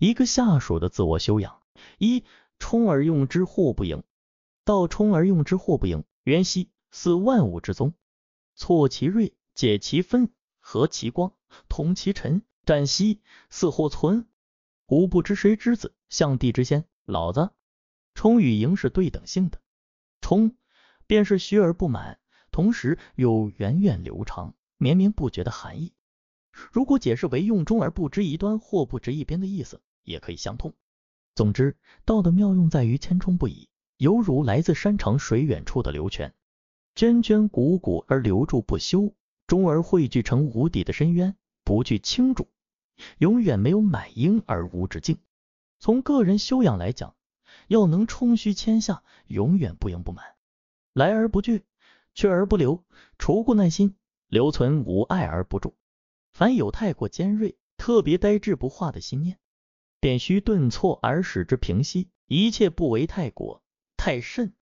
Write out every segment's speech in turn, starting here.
一个下属的自我修养：一，充而用之，祸不盈；道充而用之，祸不盈。渊兮，似万物之宗。挫其锐，解其纷，和其光，同其尘。湛兮，似或存。吾不知谁之子，象帝之先。老子。充与盈是对等性的，充便是虚而不满，同时有源远流长、绵绵不绝的含义。如果解释为用中而不知一端，或不知一边的意思。也可以相通。总之，道的妙用在于谦冲不已，犹如来自山长水远处的流泉，涓涓汩汩而流住不休，终而汇聚成无底的深渊，不惧倾注，永远没有满盈而无止境。从个人修养来讲，要能充虚谦下，永远不盈不满，来而不拒，去而不留，除故耐心，留存无碍而不住。凡有太过尖锐、特别呆滞不化的心念。便须顿挫而使之平息，一切不为太果太甚。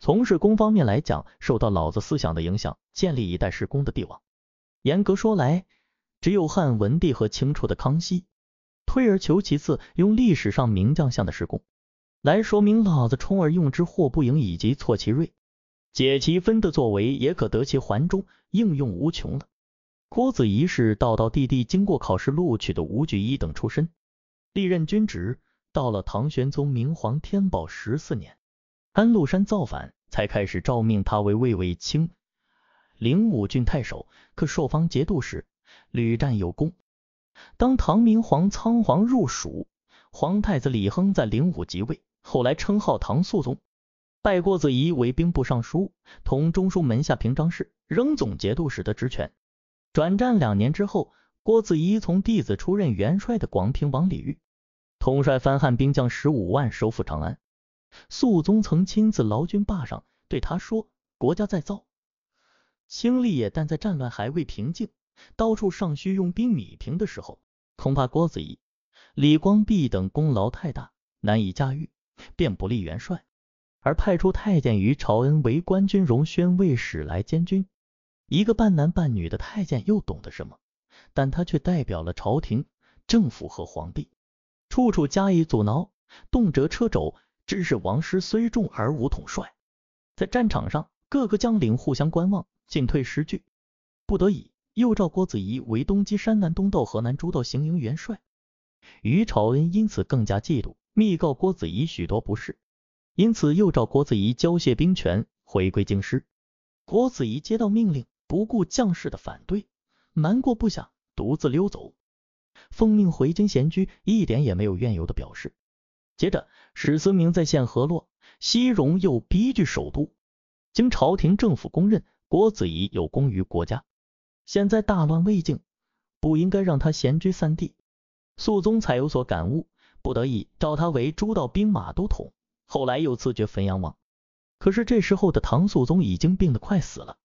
从事工方面来讲，受到老子思想的影响，建立一代史功的帝王，严格说来，只有汉文帝和清初的康熙。退而求其次，用历史上名将相的施工来说明老子冲而用之或不盈，以及挫其锐，解其分的作为，也可得其环中，应用无穷了。郭子仪是道道地地经过考试录取的武举一等出身。历任军职，到了唐玄宗明皇天宝十四年，安禄山造反，才开始诏命他为魏卫卿、灵武郡太守、可朔方节度使，屡战有功。当唐明皇仓皇入蜀，皇太子李亨在灵武即位，后来称号唐肃宗，拜郭子仪为兵部尚书，同中书门下平章事，仍总节度使的职权。转战两年之后。郭子仪从弟子出任元帅的广平王李煜，统帅番汉兵将十五万收复长安。肃宗曾亲自劳军坝上，对他说：“国家再造，兴吏也。但在战乱还未平静，到处尚需用兵米平的时候，恐怕郭子仪、李光弼等功劳太大，难以驾驭，便不立元帅，而派出太监于朝恩为官军荣宣卫使来监军。一个半男半女的太监又懂得什么？”但他却代表了朝廷、政府和皇帝，处处加以阻挠，动辄掣肘，致使王师虽众而无统帅。在战场上，各个将领互相观望，进退失据，不得已又召郭子仪为东击山南东道、河南诸道行营元帅。于朝恩因此更加嫉妒，密告郭子仪许多不是，因此又召郭子仪交卸兵权，回归京师。郭子仪接到命令，不顾将士的反对，瞒过部下。独自溜走，奉命回京闲居，一点也没有怨尤的表示。接着，史思明在县河洛，西戎又逼居首都，经朝廷政府公认，郭子仪有功于国家，现在大乱未静，不应该让他闲居散地。肃宗才有所感悟，不得已召他为诸道兵马都统，后来又赐爵汾阳王。可是这时候的唐肃宗已经病得快死了，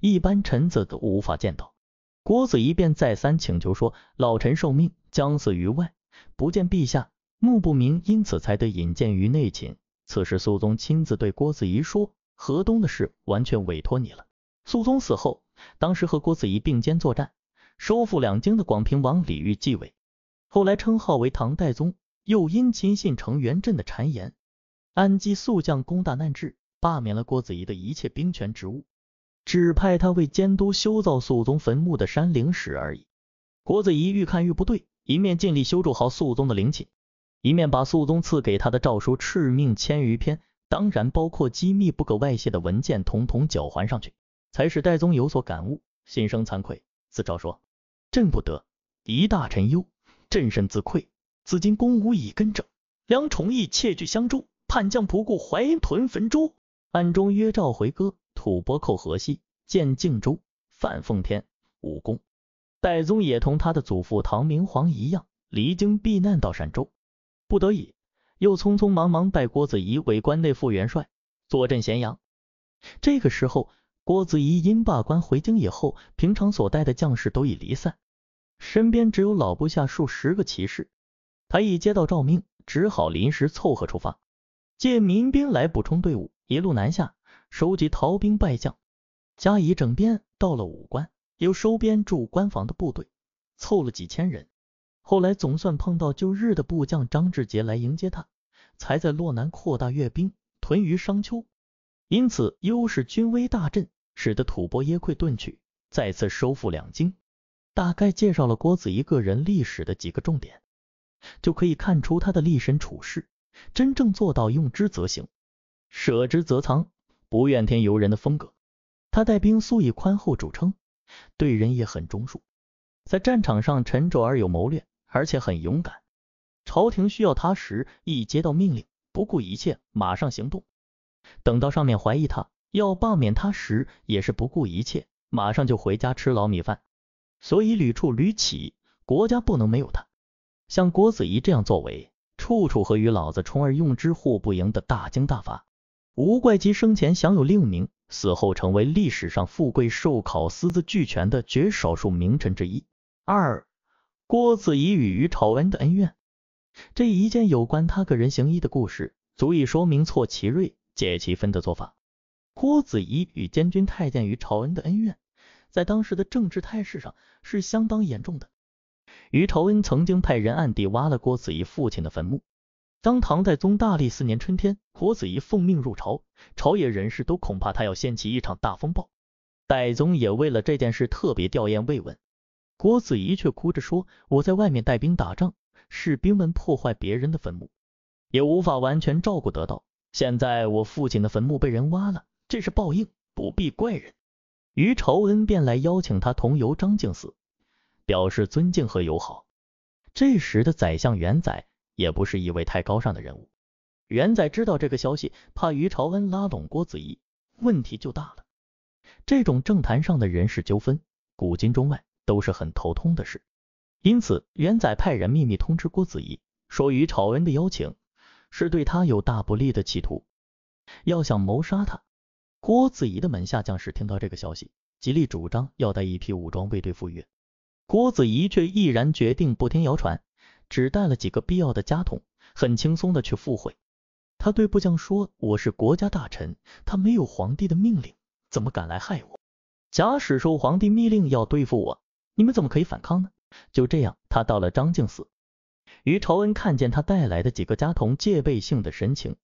一般臣子都无法见到。郭子仪便再三请求说：“老臣受命，将死于外，不见陛下，目不明，因此才得引荐于内寝。”此时，肃宗亲自对郭子仪说：“河东的事完全委托你了。”肃宗死后，当时和郭子仪并肩作战，收复两京的广平王李玉继位，后来称号为唐代宗。又因亲信程元振的谗言，安基肃将攻大难治，罢免了郭子仪的一切兵权职务。只派他为监督修造肃宗坟墓的山陵使而已。国子仪愈看愈不对，一面尽力修筑好肃宗的陵寝，一面把肃宗赐给他的诏书敕命千余篇，当然包括机密不可外泄的文件，统统缴还上去，才使代宗有所感悟，心生惭愧，自诏说：“朕不得一大臣忧，朕甚自愧。自今公无以根正，梁崇义窃据相州，叛将不顾淮、屯、汾州，暗中约召回歌。吐蕃寇河西，建靖州，范奉天，武功。戴宗也同他的祖父唐明皇一样，离京避难到陕州，不得已又匆匆忙忙拜郭子仪为关内副元帅，坐镇咸阳。这个时候，郭子仪因罢官回京以后，平常所带的将士都已离散，身边只有老部下数十个骑士。他一接到诏命，只好临时凑合出发，借民兵来补充队伍，一路南下。收集逃兵败将，加以整编。到了武关，又收编驻关防的部队，凑了几千人。后来总算碰到旧日的部将张志杰来迎接他，才在洛南扩大阅兵，屯于商丘。因此，优势军威大振，使得吐蕃耶溃遁去，再次收复两京。大概介绍了郭子仪个人历史的几个重点，就可以看出他的立身处世，真正做到用之则行，舍之则藏。不怨天尤人的风格，他带兵素以宽厚著称，对人也很忠恕，在战场上沉着而有谋略，而且很勇敢。朝廷需要他时，一接到命令，不顾一切，马上行动；等到上面怀疑他，要罢免他时，也是不顾一切，马上就回家吃老米饭。所以屡处屡起，国家不能没有他。像郭子仪这样作为，处处和与老子充而用之，互不赢的大惊大法。无怪其生前享有令名，死后成为历史上富贵寿考私自俱全的绝少数名臣之一。二、郭子仪与于朝恩的恩怨，这一件有关他个人行医的故事，足以说明错其锐，解其纷的做法。郭子仪与监军太监于朝恩的恩怨，在当时的政治态势上是相当严重的。于朝恩曾经派人暗地挖了郭子仪父亲的坟墓。当唐代宗大历四年春天，郭子仪奉命入朝，朝野人士都恐怕他要掀起一场大风暴。戴宗也为了这件事特别吊唁慰问，郭子仪却哭着说：“我在外面带兵打仗，士兵们破坏别人的坟墓，也无法完全照顾得到。现在我父亲的坟墓被人挖了，这是报应，不必怪人。”于朝恩便来邀请他同游张敬寺，表示尊敬和友好。这时的宰相元载。也不是一位太高尚的人物。元载知道这个消息，怕于朝恩拉拢郭子仪，问题就大了。这种政坛上的人事纠纷，古今中外都是很头痛的事。因此，元载派人秘密通知郭子仪，说于朝恩的邀请是对他有大不利的企图，要想谋杀他。郭子仪的门下将士听到这个消息，极力主张要带一批武装卫队赴约，郭子仪却毅然决定不听谣传。只带了几个必要的家童，很轻松的去赴会。他对部将说：“我是国家大臣，他没有皇帝的命令，怎么敢来害我？假使受皇帝密令要对付我，你们怎么可以反抗呢？”就这样，他到了张敬寺。于朝恩看见他带来的几个家童戒备性的神情，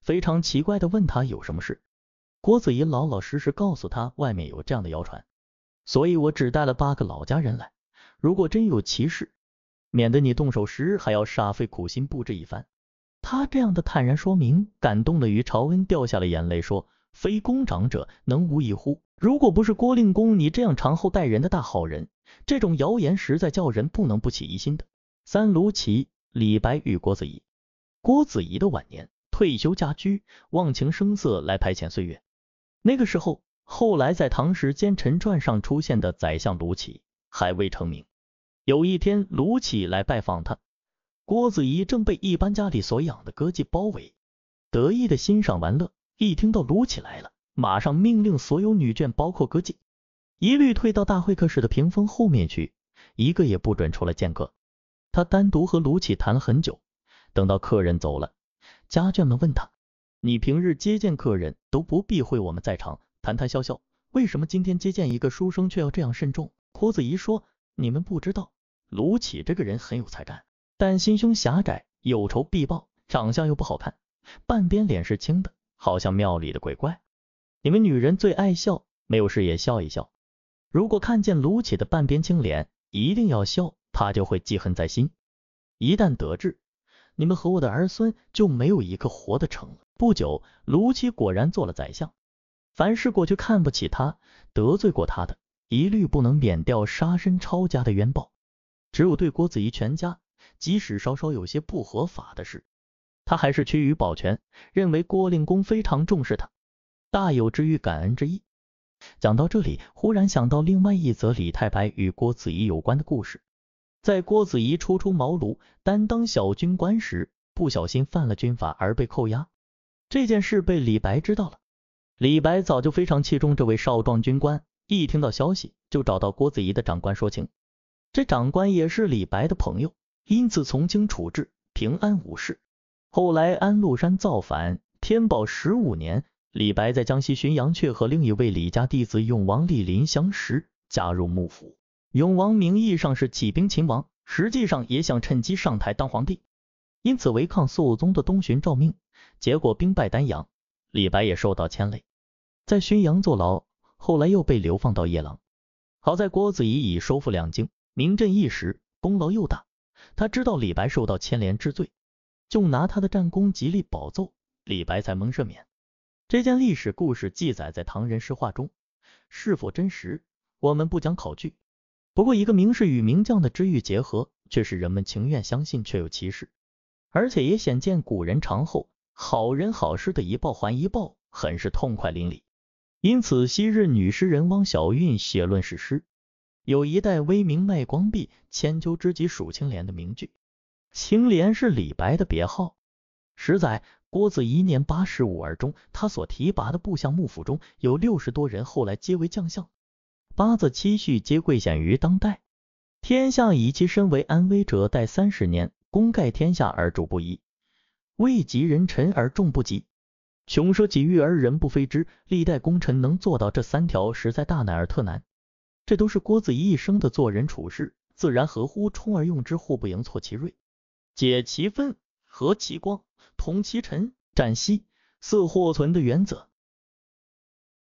非常奇怪的问他有什么事。郭子仪老老实实告诉他，外面有这样的谣传，所以我只带了八个老家人来。如果真有其事，免得你动手时还要煞费苦心布置一番。他这样的坦然说明，感动的于朝恩掉下了眼泪，说：“非公长者能无一乎？如果不是郭令公你这样长厚待人的大好人，这种谣言实在叫人不能不起疑心的。”三卢奇、李白与郭子仪。郭子仪的晚年退休家居，忘情声色来排遣岁月。那个时候，后来在《唐时奸臣传》上出现的宰相卢杞还未成名。有一天，卢杞来拜访他，郭子仪正被一般家里所养的歌妓包围，得意的欣赏玩乐。一听到卢杞来了，马上命令所有女眷，包括歌妓，一律退到大会客室的屏风后面去，一个也不准出来见客。他单独和卢杞谈了很久。等到客人走了，家眷们问他，你平日接见客人，都不避讳我们在场，谈谈笑笑，为什么今天接见一个书生，却要这样慎重？郭子仪说，你们不知道。卢杞这个人很有才干，但心胸狭窄，有仇必报，长相又不好看，半边脸是青的，好像庙里的鬼怪。你们女人最爱笑，没有事也笑一笑。如果看见卢杞的半边青脸，一定要笑，他就会记恨在心。一旦得志，你们和我的儿孙就没有一个活得成了。不久，卢杞果然做了宰相，凡是过去看不起他、得罪过他的，一律不能免掉杀身抄家的冤报。只有对郭子仪全家，即使稍稍有些不合法的事，他还是趋于保全，认为郭令公非常重视他，大有知遇感恩之意。讲到这里，忽然想到另外一则李太白与郭子仪有关的故事。在郭子仪初出茅庐，担当小军官时，不小心犯了军法而被扣押，这件事被李白知道了。李白早就非常器重这位少壮军官，一听到消息就找到郭子仪的长官说情。这长官也是李白的朋友，因此从轻处置，平安无事。后来安禄山造反，天宝十五年，李白在江西浔阳，却和另一位李家弟子永王李林相识，加入幕府。永王名义上是起兵勤王，实际上也想趁机上台当皇帝，因此违抗肃宗的东巡诏命，结果兵败丹阳，李白也受到牵累，在浔阳坐牢，后来又被流放到夜郎。好在郭子仪已收复两京。名震一时，功劳又大，他知道李白受到牵连之罪，就拿他的战功极力保奏，李白才蒙赦免。这件历史故事记载在《唐人诗话》中，是否真实，我们不讲考据。不过一个名士与名将的知遇结合，却是人们情愿相信确有其事，而且也显见古人长厚，好人好事的一报还一报，很是痛快淋漓。因此，昔日女诗人汪小韵写论史诗。有一代威名卖光弼，千秋之极属青莲的名句。青莲是李白的别号。十载，郭子仪年八十五而终，他所提拔的部下幕府中有六十多人，后来皆为将相，八字七序皆贵显于当代。天下以其身为安危者待三十年，功盖天下而主不疑，位极人臣而众不及。穷奢极欲而人不非之。历代功臣能做到这三条，实在大难而特难。这都是郭子仪一生的做人处事，自然合乎“充而用之，或不盈；错其锐，解其分，和其光，同其尘，战兮似或存”的原则。